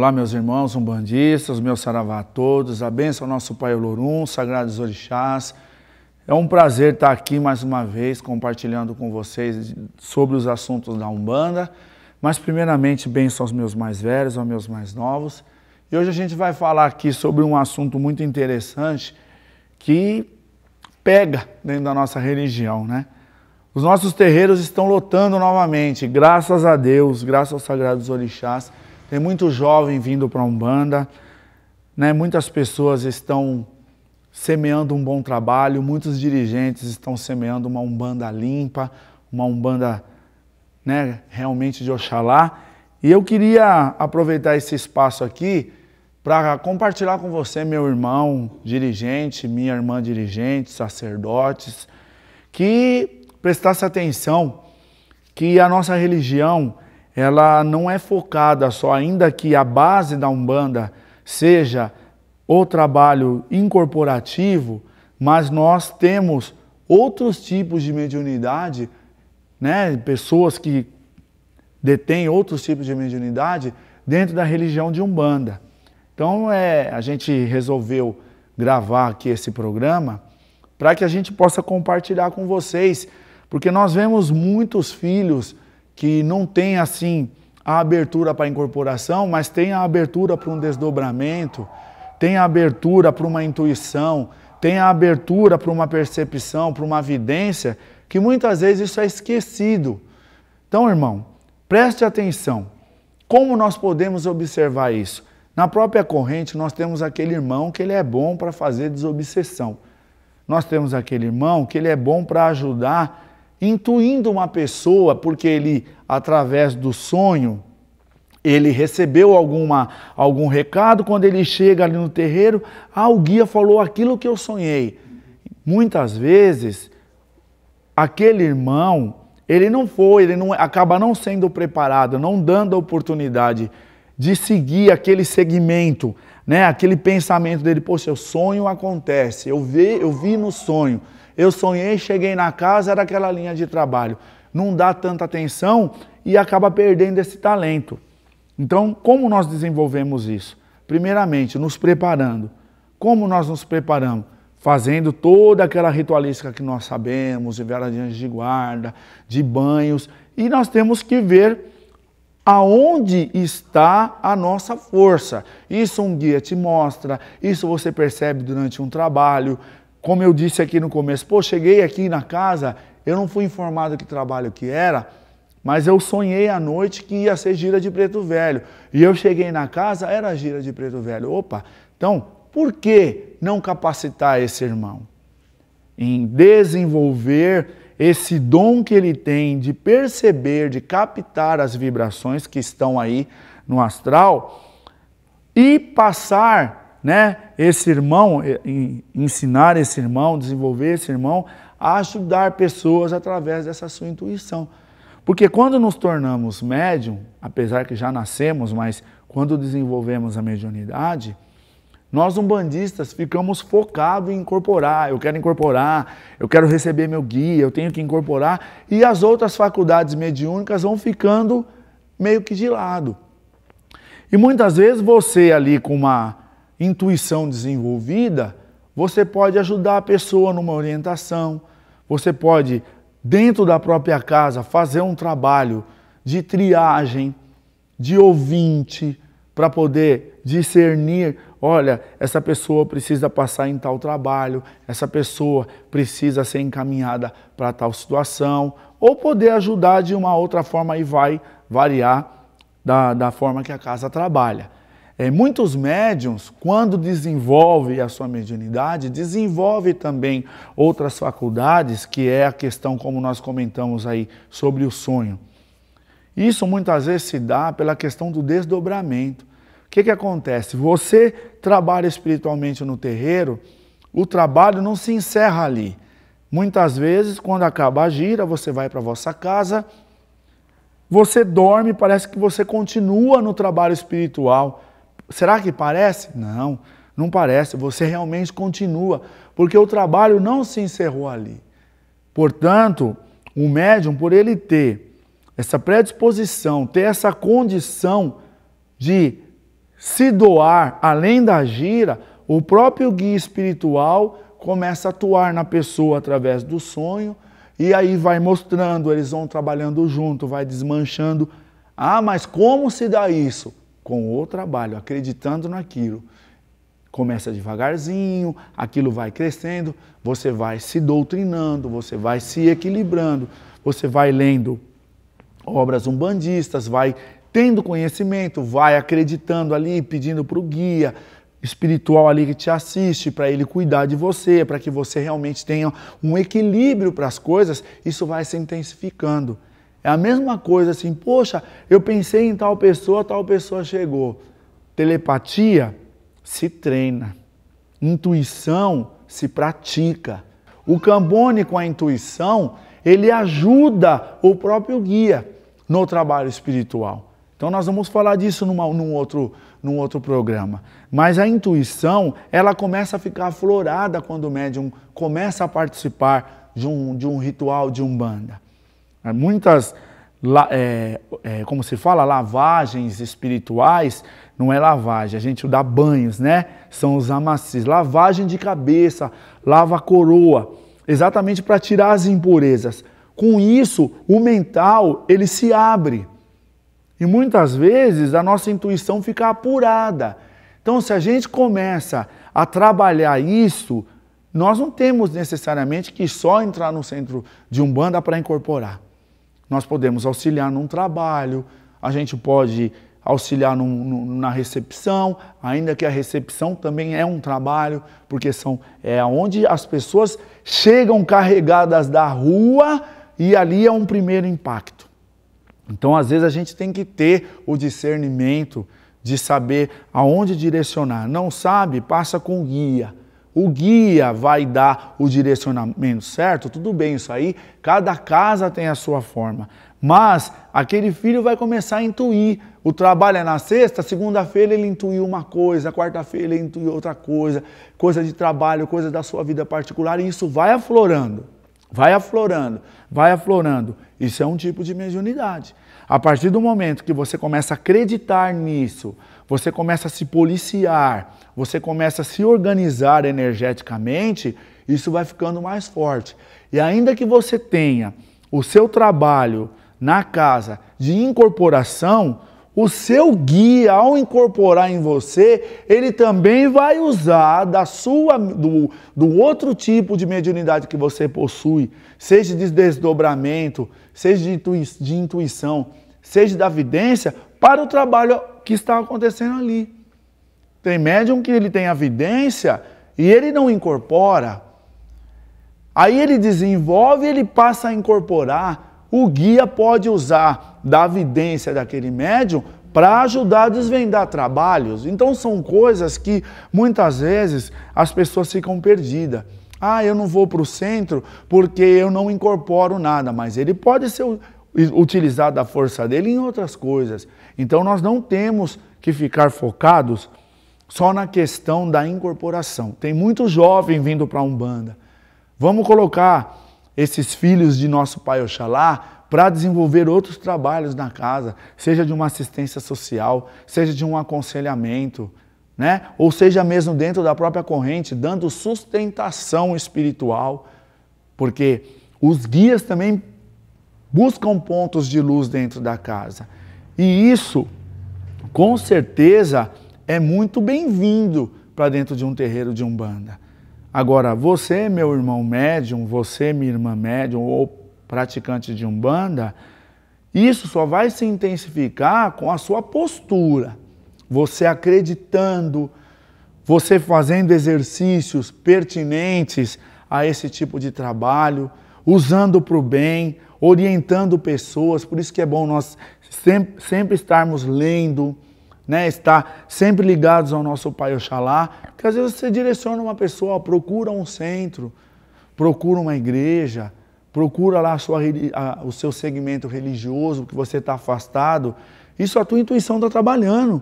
Olá, meus irmãos umbandistas, meu saravá a todos, a bênção ao nosso Pai Olorum, Sagrados Orixás. É um prazer estar aqui mais uma vez compartilhando com vocês sobre os assuntos da Umbanda, mas primeiramente benção aos meus mais velhos, aos meus mais novos. E hoje a gente vai falar aqui sobre um assunto muito interessante que pega dentro da nossa religião, né? Os nossos terreiros estão lotando novamente, graças a Deus, graças aos Sagrados Orixás, tem muito jovem vindo para a Umbanda, né? muitas pessoas estão semeando um bom trabalho, muitos dirigentes estão semeando uma Umbanda limpa, uma Umbanda né, realmente de Oxalá. E eu queria aproveitar esse espaço aqui para compartilhar com você, meu irmão dirigente, minha irmã dirigente, sacerdotes, que prestasse atenção que a nossa religião ela não é focada só, ainda que a base da Umbanda seja o trabalho incorporativo, mas nós temos outros tipos de mediunidade, né? pessoas que detêm outros tipos de mediunidade dentro da religião de Umbanda. Então é, a gente resolveu gravar aqui esse programa para que a gente possa compartilhar com vocês, porque nós vemos muitos filhos que não tem assim a abertura para incorporação, mas tem a abertura para um desdobramento, tem a abertura para uma intuição, tem a abertura para uma percepção, para uma vidência, que muitas vezes isso é esquecido. Então, irmão, preste atenção. Como nós podemos observar isso? Na própria corrente, nós temos aquele irmão que ele é bom para fazer desobsessão. Nós temos aquele irmão que ele é bom para ajudar intuindo uma pessoa, porque ele, através do sonho, ele recebeu alguma, algum recado, quando ele chega ali no terreiro, ah, o guia falou aquilo que eu sonhei. Muitas vezes, aquele irmão, ele não foi, ele não, acaba não sendo preparado, não dando a oportunidade de seguir aquele segmento, né? Aquele pensamento dele, poxa, o sonho acontece, eu vi, eu vi no sonho, eu sonhei, cheguei na casa, era aquela linha de trabalho. Não dá tanta atenção e acaba perdendo esse talento. Então, como nós desenvolvemos isso? Primeiramente, nos preparando. Como nós nos preparamos? Fazendo toda aquela ritualística que nós sabemos, de vela diante de guarda, de banhos, e nós temos que ver aonde está a nossa força. Isso um guia te mostra, isso você percebe durante um trabalho. Como eu disse aqui no começo, pô, cheguei aqui na casa, eu não fui informado que trabalho que era, mas eu sonhei à noite que ia ser gira de preto velho. E eu cheguei na casa, era gira de preto velho. Opa, então, por que não capacitar esse irmão? Em desenvolver esse dom que ele tem de perceber, de captar as vibrações que estão aí no astral e passar, né, esse irmão, ensinar esse irmão, desenvolver esse irmão a ajudar pessoas através dessa sua intuição. Porque quando nos tornamos médium, apesar que já nascemos, mas quando desenvolvemos a mediunidade, nós umbandistas ficamos focados em incorporar, eu quero incorporar, eu quero receber meu guia, eu tenho que incorporar, e as outras faculdades mediúnicas vão ficando meio que de lado. E muitas vezes você ali com uma intuição desenvolvida, você pode ajudar a pessoa numa orientação, você pode dentro da própria casa fazer um trabalho de triagem, de ouvinte, para poder discernir olha, essa pessoa precisa passar em tal trabalho, essa pessoa precisa ser encaminhada para tal situação, ou poder ajudar de uma outra forma e vai variar da, da forma que a casa trabalha. É, muitos médiums, quando desenvolve a sua mediunidade, desenvolve também outras faculdades, que é a questão, como nós comentamos aí, sobre o sonho. Isso muitas vezes se dá pela questão do desdobramento que, que acontece? Você trabalha espiritualmente no terreiro, o trabalho não se encerra ali. Muitas vezes, quando acaba a gira, você vai para a vossa casa, você dorme, parece que você continua no trabalho espiritual. Será que parece? Não, não parece. Você realmente continua, porque o trabalho não se encerrou ali. Portanto, o médium, por ele ter essa predisposição, ter essa condição de se doar além da gira, o próprio guia espiritual começa a atuar na pessoa através do sonho e aí vai mostrando, eles vão trabalhando junto, vai desmanchando. Ah, mas como se dá isso? Com o trabalho, acreditando naquilo. Começa devagarzinho, aquilo vai crescendo, você vai se doutrinando, você vai se equilibrando, você vai lendo obras umbandistas, vai tendo conhecimento, vai acreditando ali, pedindo para o guia espiritual ali que te assiste, para ele cuidar de você, para que você realmente tenha um equilíbrio para as coisas, isso vai se intensificando. É a mesma coisa assim, poxa, eu pensei em tal pessoa, tal pessoa chegou. Telepatia se treina, intuição se pratica. O Cambone com a intuição, ele ajuda o próprio guia no trabalho espiritual. Então nós vamos falar disso numa, num, outro, num outro programa. Mas a intuição, ela começa a ficar aflorada quando o médium começa a participar de um, de um ritual de umbanda. É, muitas, é, é, como se fala, lavagens espirituais, não é lavagem, a gente dá banhos, né? São os amacis, lavagem de cabeça, lava a coroa, exatamente para tirar as impurezas. Com isso, o mental, ele se abre. E muitas vezes a nossa intuição fica apurada. Então, se a gente começa a trabalhar isso, nós não temos necessariamente que só entrar no centro de Umbanda para incorporar. Nós podemos auxiliar num trabalho, a gente pode auxiliar num, num, na recepção, ainda que a recepção também é um trabalho, porque são é onde as pessoas chegam carregadas da rua e ali é um primeiro impacto. Então, às vezes, a gente tem que ter o discernimento de saber aonde direcionar. Não sabe? Passa com o guia. O guia vai dar o direcionamento certo? Tudo bem, isso aí, cada casa tem a sua forma. Mas aquele filho vai começar a intuir. O trabalho é na sexta, segunda-feira ele intuiu uma coisa, quarta-feira ele intuiu outra coisa, coisa de trabalho, coisa da sua vida particular, e isso vai aflorando. Vai aflorando, vai aflorando. Isso é um tipo de mediunidade. A partir do momento que você começa a acreditar nisso, você começa a se policiar, você começa a se organizar energeticamente, isso vai ficando mais forte. E ainda que você tenha o seu trabalho na casa de incorporação, o seu guia, ao incorporar em você, ele também vai usar da sua, do, do outro tipo de mediunidade que você possui, seja de desdobramento, seja de, intui, de intuição, seja da vidência, para o trabalho que está acontecendo ali. Tem médium que ele tem a vidência e ele não incorpora. Aí ele desenvolve, ele passa a incorporar o guia pode usar da evidência daquele médium para ajudar a desvendar trabalhos. Então são coisas que muitas vezes as pessoas ficam perdidas. Ah, eu não vou para o centro porque eu não incorporo nada, mas ele pode ser utilizado a força dele em outras coisas. Então nós não temos que ficar focados só na questão da incorporação. Tem muito jovem vindo para a Umbanda. Vamos colocar esses filhos de nosso Pai Oxalá para desenvolver outros trabalhos na casa, seja de uma assistência social, seja de um aconselhamento, né? ou seja mesmo dentro da própria corrente, dando sustentação espiritual, porque os guias também buscam pontos de luz dentro da casa. E isso, com certeza, é muito bem-vindo para dentro de um terreiro de Umbanda. Agora, você, meu irmão médium, você, minha irmã médium ou praticante de umbanda, isso só vai se intensificar com a sua postura. Você acreditando, você fazendo exercícios pertinentes a esse tipo de trabalho, usando para o bem, orientando pessoas. Por isso que é bom nós sempre, sempre estarmos lendo, né, estar sempre ligados ao nosso Pai Oxalá, porque às vezes você direciona uma pessoa, procura um centro, procura uma igreja, procura lá a sua, a, o seu segmento religioso, que você está afastado, isso a tua intuição está trabalhando.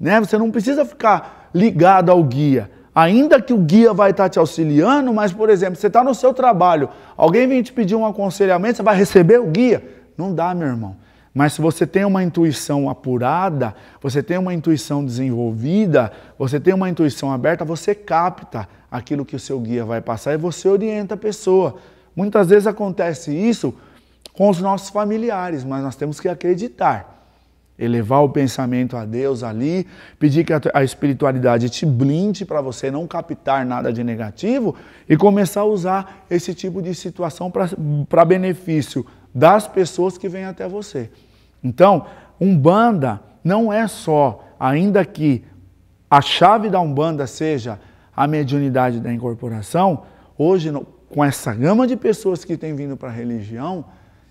Né? Você não precisa ficar ligado ao guia. Ainda que o guia vai estar tá te auxiliando, mas, por exemplo, você está no seu trabalho, alguém vem te pedir um aconselhamento, você vai receber o guia? Não dá, meu irmão. Mas se você tem uma intuição apurada, você tem uma intuição desenvolvida, você tem uma intuição aberta, você capta aquilo que o seu guia vai passar e você orienta a pessoa. Muitas vezes acontece isso com os nossos familiares, mas nós temos que acreditar. Elevar o pensamento a Deus ali, pedir que a espiritualidade te blinde para você não captar nada de negativo e começar a usar esse tipo de situação para benefício das pessoas que vêm até você. Então, Umbanda não é só, ainda que a chave da Umbanda seja a mediunidade da incorporação, hoje, com essa gama de pessoas que tem vindo para a religião,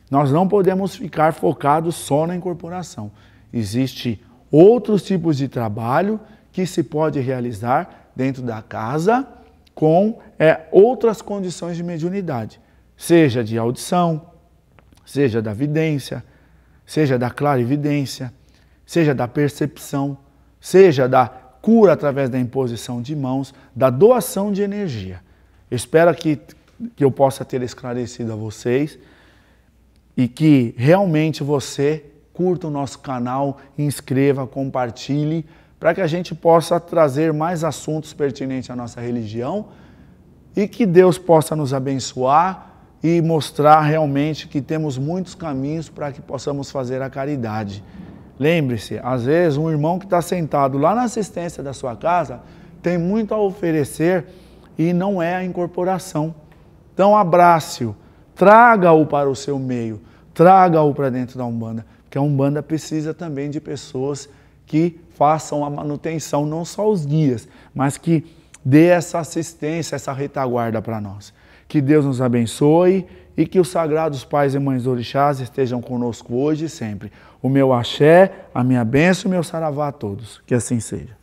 nós não podemos ficar focados só na incorporação. Existem outros tipos de trabalho que se pode realizar dentro da casa com é, outras condições de mediunidade, seja de audição, seja da vidência, seja da clarividência, seja da percepção, seja da cura através da imposição de mãos, da doação de energia. Eu espero que, que eu possa ter esclarecido a vocês e que realmente você curta o nosso canal, inscreva, compartilhe, para que a gente possa trazer mais assuntos pertinentes à nossa religião e que Deus possa nos abençoar e mostrar realmente que temos muitos caminhos para que possamos fazer a caridade. Lembre-se, às vezes um irmão que está sentado lá na assistência da sua casa tem muito a oferecer e não é a incorporação. Então abrace-o, traga-o para o seu meio, traga-o para dentro da Umbanda, porque a Umbanda precisa também de pessoas que façam a manutenção, não só os guias, mas que dê essa assistência, essa retaguarda para nós. Que Deus nos abençoe e que os sagrados pais e mães orixás estejam conosco hoje e sempre. O meu axé, a minha bênção e o meu saravá a todos. Que assim seja.